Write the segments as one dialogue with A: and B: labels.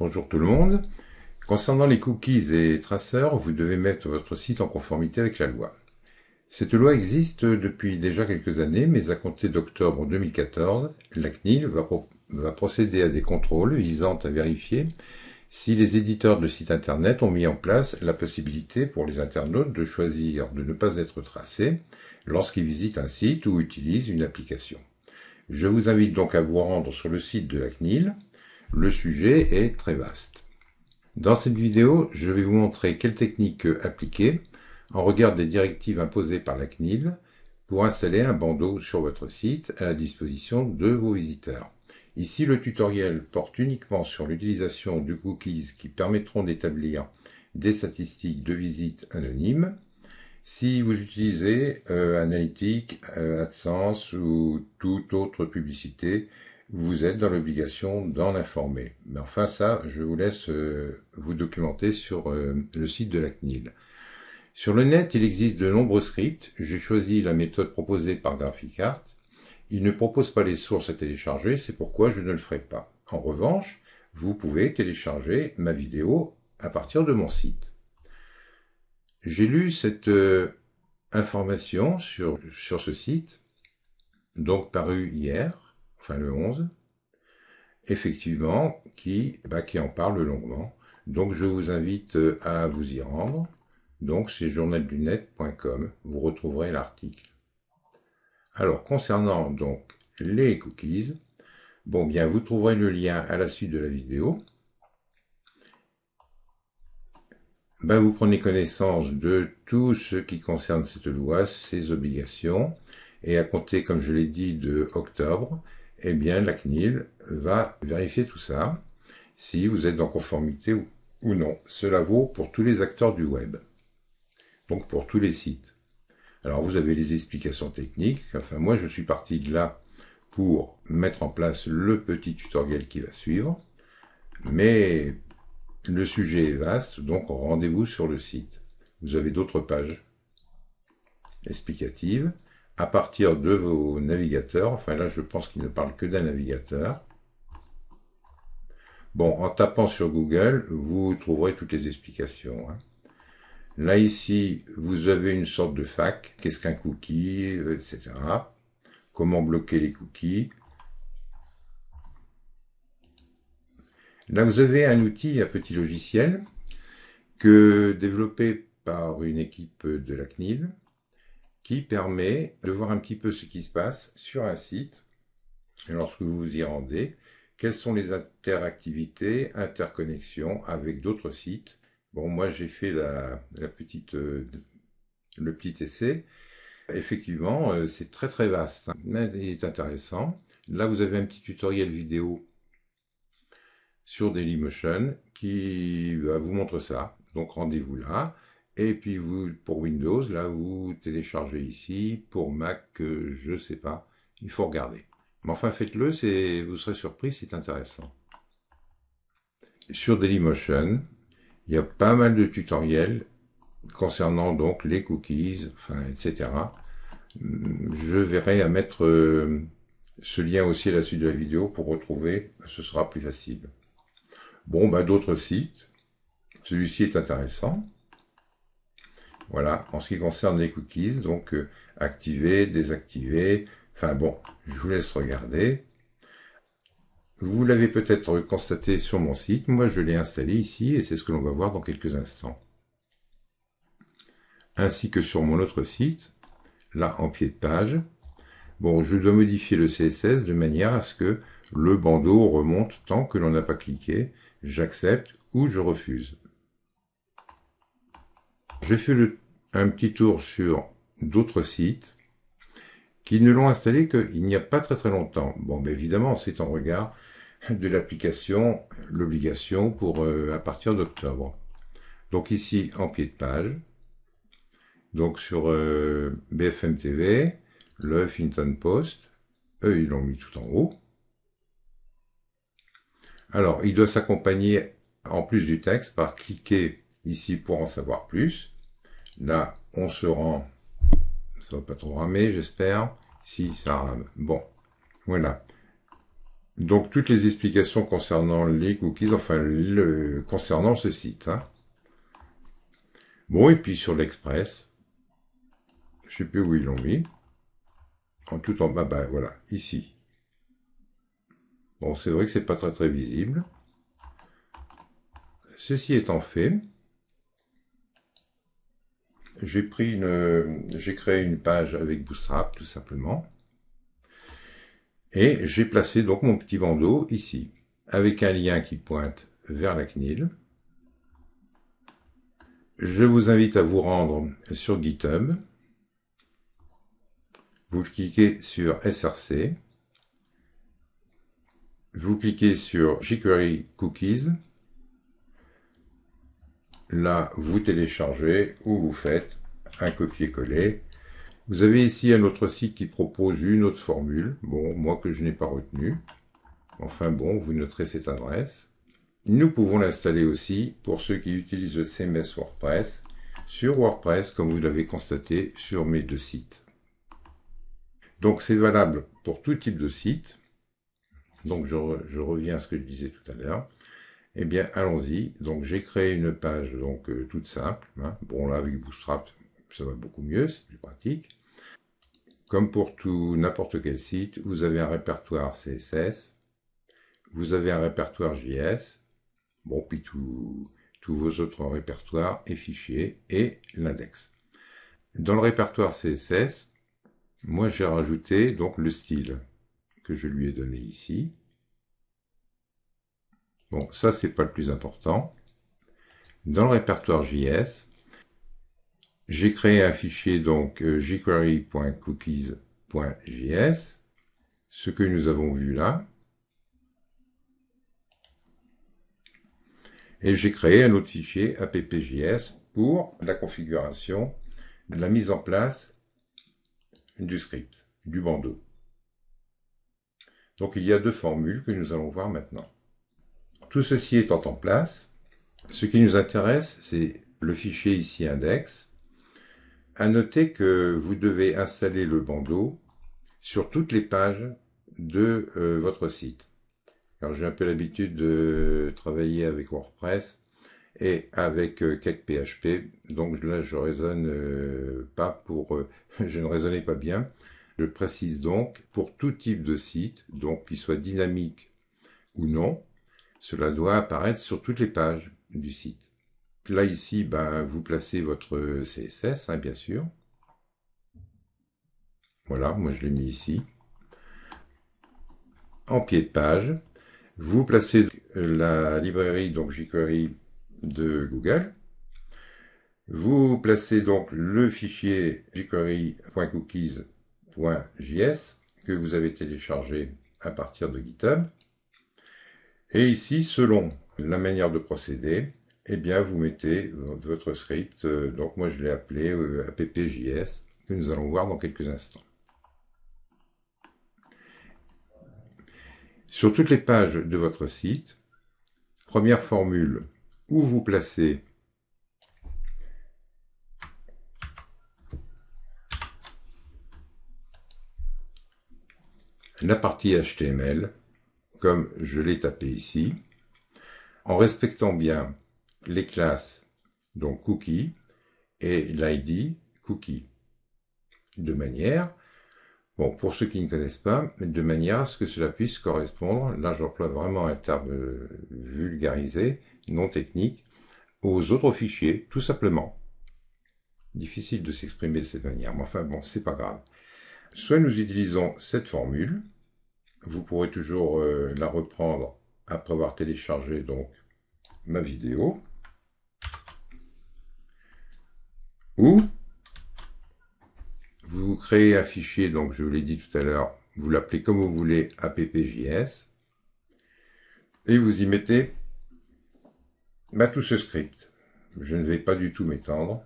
A: Bonjour tout le monde. Concernant les cookies et traceurs, vous devez mettre votre site en conformité avec la loi. Cette loi existe depuis déjà quelques années, mais à compter d'octobre 2014, la CNIL va, va, procéder à des contrôles visant à vérifier si les éditeurs de sites Internet ont mis en place la possibilité pour les internautes de choisir de ne pas être tracés lorsqu'ils visitent un site ou utilisent une application. Je vous invite donc à vous rendre sur le site de la CNIL, le sujet est très vaste. Dans cette vidéo, je vais vous montrer quelles techniques appliquer en regard des directives imposées par la CNIL pour installer un bandeau sur votre site à la disposition de vos visiteurs. Ici, le tutoriel porte uniquement sur l'utilisation de cookies qui permettront d'établir des statistiques de visite anonymes. Si vous utilisez euh, Analytics, euh, AdSense ou toute autre publicité vous êtes dans l'obligation d'en informer. Mais enfin ça, je vous laisse euh, vous documenter sur euh, le site de la CNIL. Sur le net, il existe de nombreux scripts. J'ai choisi la méthode proposée par GraphicArt. Il ne propose pas les sources à télécharger, c'est pourquoi je ne le ferai pas. En revanche, vous pouvez télécharger ma vidéo à partir de mon site. J'ai lu cette euh, information sur, sur ce site, donc paru hier, enfin le 11, effectivement, qui, bah, qui en parle longuement. Donc je vous invite euh, à vous y rendre. Donc c'est journaldunet.com, vous retrouverez l'article. Alors concernant donc les cookies, bon bien vous trouverez le lien à la suite de la vidéo. Ben, vous prenez connaissance de tout ce qui concerne cette loi, ses obligations, et à compter, comme je l'ai dit, de octobre, eh bien, la CNIL va vérifier tout ça, si vous êtes en conformité ou, ou non. Cela vaut pour tous les acteurs du web, donc pour tous les sites. Alors, vous avez les explications techniques. Enfin, moi, je suis parti de là pour mettre en place le petit tutoriel qui va suivre. Mais le sujet est vaste, donc rendez-vous sur le site. Vous avez d'autres pages explicatives à partir de vos navigateurs. Enfin là, je pense qu'il ne parle que d'un navigateur. Bon, en tapant sur Google, vous trouverez toutes les explications. Hein. Là ici, vous avez une sorte de fac. Qu'est-ce qu'un cookie, euh, etc. Comment bloquer les cookies. Là, vous avez un outil, un petit logiciel que développé par une équipe de la CNIL, qui permet de voir un petit peu ce qui se passe sur un site et lorsque vous vous y rendez, quelles sont les interactivités, interconnexions avec d'autres sites. Bon, moi j'ai fait la, euh, le petit essai. Effectivement, euh, c'est très très vaste, hein. mais il est intéressant. Là, vous avez un petit tutoriel vidéo sur Dailymotion qui vous montre ça. Donc rendez-vous là. Et puis vous, pour Windows, là, vous téléchargez ici. Pour Mac, euh, je ne sais pas. Il faut regarder. Mais enfin, faites-le, vous serez surpris, c'est intéressant. Sur Dailymotion, il y a pas mal de tutoriels concernant donc les cookies, etc. Je verrai à mettre euh, ce lien aussi à la suite de la vidéo pour retrouver, bah, ce sera plus facile. Bon, bah, d'autres sites. Celui-ci est intéressant. Voilà, en ce qui concerne les cookies, donc euh, activer, désactiver, enfin bon, je vous laisse regarder. Vous l'avez peut-être constaté sur mon site, moi je l'ai installé ici et c'est ce que l'on va voir dans quelques instants. Ainsi que sur mon autre site, là en pied de page. Bon, je dois modifier le CSS de manière à ce que le bandeau remonte tant que l'on n'a pas cliqué, j'accepte ou je refuse. J'ai fait un petit tour sur d'autres sites qui ne l'ont installé qu'il n'y a pas très très longtemps. Bon, mais ben, évidemment, c'est en regard de l'application, l'obligation pour euh, à partir d'octobre. Donc ici, en pied de page, donc sur euh, BFM TV, le Huffington Post, eux, ils l'ont mis tout en haut. Alors, il doit s'accompagner, en plus du texte, par cliquer ici pour en savoir plus. Là, on se rend. Ça va pas trop ramer, j'espère. Si, ça rame. Bon. Voilà. Donc, toutes les explications concernant les cookies, enfin, concernant ce site. Hein. Bon, et puis sur l'Express, je sais plus où ils l'ont mis. En tout en bas, bah, voilà, ici. Bon, c'est vrai que c'est pas très très visible. Ceci étant fait, j'ai créé une page avec Bootstrap tout simplement. Et j'ai placé donc mon petit bandeau ici, avec un lien qui pointe vers la CNIL. Je vous invite à vous rendre sur GitHub. Vous cliquez sur SRC. Vous cliquez sur jQuery Cookies. Là, vous téléchargez ou vous faites un copier-coller. Vous avez ici un autre site qui propose une autre formule, bon, moi que je n'ai pas retenu. Enfin bon, vous noterez cette adresse. Nous pouvons l'installer aussi pour ceux qui utilisent le CMS WordPress sur WordPress, comme vous l'avez constaté sur mes deux sites. Donc c'est valable pour tout type de site. Donc je reviens à ce que je disais tout à l'heure. Eh bien, allons-y. Donc, j'ai créé une page donc euh, toute simple. Hein. Bon, là, avec Bootstrap, ça va beaucoup mieux, c'est plus pratique. Comme pour tout n'importe quel site, vous avez un répertoire CSS, vous avez un répertoire JS, bon, puis tous vos autres répertoires et fichiers et l'index. Dans le répertoire CSS, moi j'ai rajouté donc le style que je lui ai donné ici. Bon, ça, c'est pas le plus important. Dans le répertoire JS, j'ai créé un fichier donc euh, jQuery.cookies.js, ce que nous avons vu là. Et j'ai créé un autre fichier app.js pour la configuration, la mise en place du script, du bandeau. Donc il y a deux formules que nous allons voir maintenant. Tout ceci étant en place, ce qui nous intéresse, c'est le fichier ici index. À noter que vous devez installer le bandeau sur toutes les pages de euh, votre site. Alors, j'ai un peu l'habitude de travailler avec WordPress et avec euh, Donc là, je raisonne euh, pas pour, euh, je ne raisonnais pas bien. Je précise donc pour tout type de site, donc qu'il soit dynamique ou non, cela doit apparaître sur toutes les pages du site. Là, ici, ben, vous placez votre CSS, hein, bien sûr. Voilà, moi je l'ai mis ici. En pied de page, vous placez euh, la librairie donc jQuery de Google. Vous placez donc le fichier jQuery.cookies.js que vous avez téléchargé à partir de GitHub. Et ici, selon la manière de procéder, eh bien, vous mettez euh, votre script, euh, donc moi je l'ai appelé euh, appjs, que nous allons voir dans quelques instants. Sur toutes les pages de votre site, première formule, où vous placez la partie HTML, comme je l'ai tapé ici, en respectant bien les classes, donc cookie, et l'ID cookie. De manière, bon, pour ceux qui ne connaissent pas, de manière à ce que cela puisse correspondre, là j'emploie vraiment un terme euh, vulgarisé, non technique, aux autres fichiers, tout simplement. Difficile de s'exprimer de cette manière, mais enfin bon, c'est pas grave. Soit nous utilisons cette formule, vous pourrez toujours euh, la reprendre après avoir téléchargé donc ma vidéo. Ou vous créez un fichier, donc je vous l'ai dit tout à l'heure, vous l'appelez comme vous voulez, appjs, et vous y mettez bah, tout ce script. Je ne vais pas du tout m'étendre.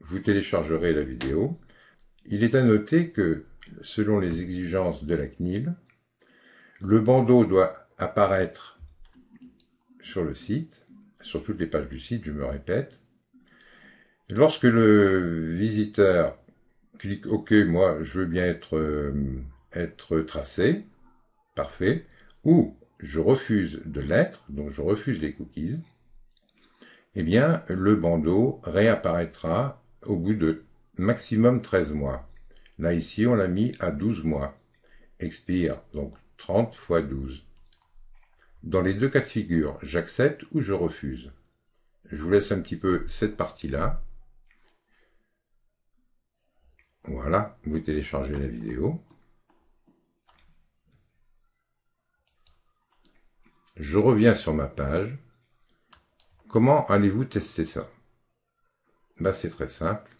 A: Vous téléchargerez la vidéo. Il est à noter que selon les exigences de la CNIL. Le bandeau doit apparaître sur le site, sur toutes les pages du site, je me répète. Lorsque le visiteur clique OK, moi je veux bien être, euh, être tracé, parfait, ou je refuse de l'être, donc je refuse les cookies, eh bien le bandeau réapparaîtra au bout de maximum 13 mois. Là, ici, on l'a mis à 12 mois. Expire, donc 30 fois 12. Dans les deux cas de figure, j'accepte ou je refuse. Je vous laisse un petit peu cette partie-là. Voilà, vous téléchargez la vidéo. Je reviens sur ma page. Comment allez-vous tester ça bah C'est très simple.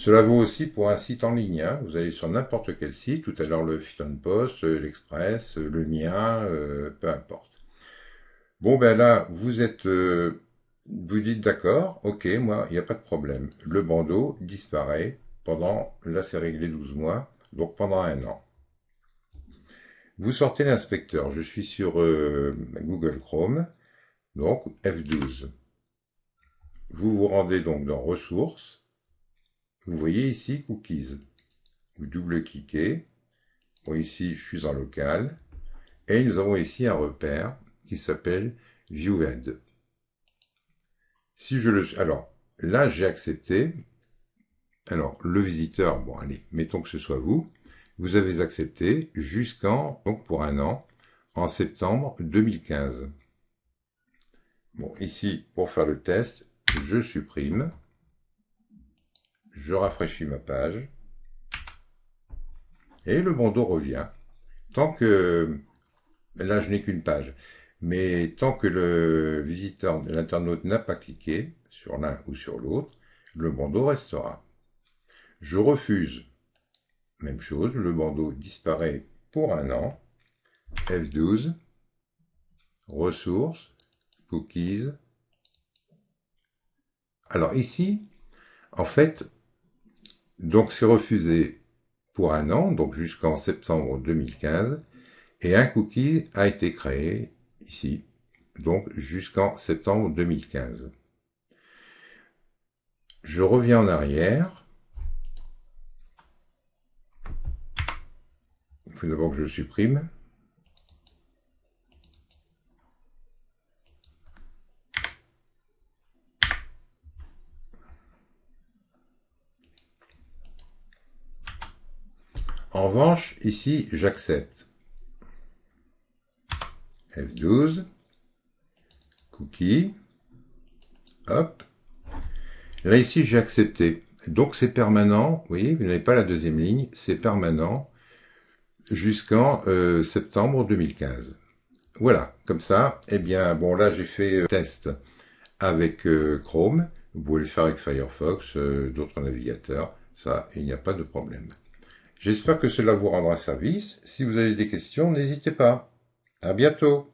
A: Cela vaut aussi pour un site en ligne. Hein. Vous allez sur n'importe quel site, tout à l'heure le Fiton Post, euh, l'Express, euh, le mien, euh, peu importe. Bon ben là, vous êtes, vous dites d'accord, ok, moi, il n'y a pas de problème. Le bandeau disparaît pendant, là c'est réglé 12 mois, donc pendant un an. Vous sortez l'inspecteur, je suis sur Google Chrome, donc F12. Vous vous rendez donc dans ressources, vous voyez ici Cookies. Vous double-cliquez. ici, je suis en local. Et nous avons ici un repère qui s'appelle Viewed. Si je le... Alors, là, j'ai accepté. Alors, le visiteur, bon, allez, mettons que ce soit vous. Vous avez accepté jusqu'en, donc pour un an, en septembre 2015. Bon, ici, pour faire le test, je supprime. Je rafraîchis ma page. Et le bandeau revient. Tant que... Là, je n'ai qu'une page. Mais tant que le visiteur, de l'internaute n'a pas cliqué sur l'un ou sur l'autre, le bandeau restera. Je refuse. Même chose, le bandeau disparaît pour un an. F12, ressources, cookies. Alors ici, en fait, donc c'est refusé pour un an, donc jusqu'en septembre 2015, et un cookie a été créé ici, donc jusqu'en septembre 2015. Je reviens en arrière. Il faut d'abord que je supprime. En revanche, ici, j'accepte. F12, cookie, hop. Là, ici, j'ai accepté. Donc, c'est permanent. Vous vous n'avez pas la deuxième ligne. C'est permanent jusqu'en euh, septembre 2015. Voilà, comme ça. Eh bien, bon, là, j'ai fait euh, test avec euh, Chrome. Vous pouvez le faire avec Firefox, d'autres navigateurs. Ça, il n'y a pas de problème. J'espère que cela vous rendra service. Si vous avez des questions, n'hésitez pas. À bientôt.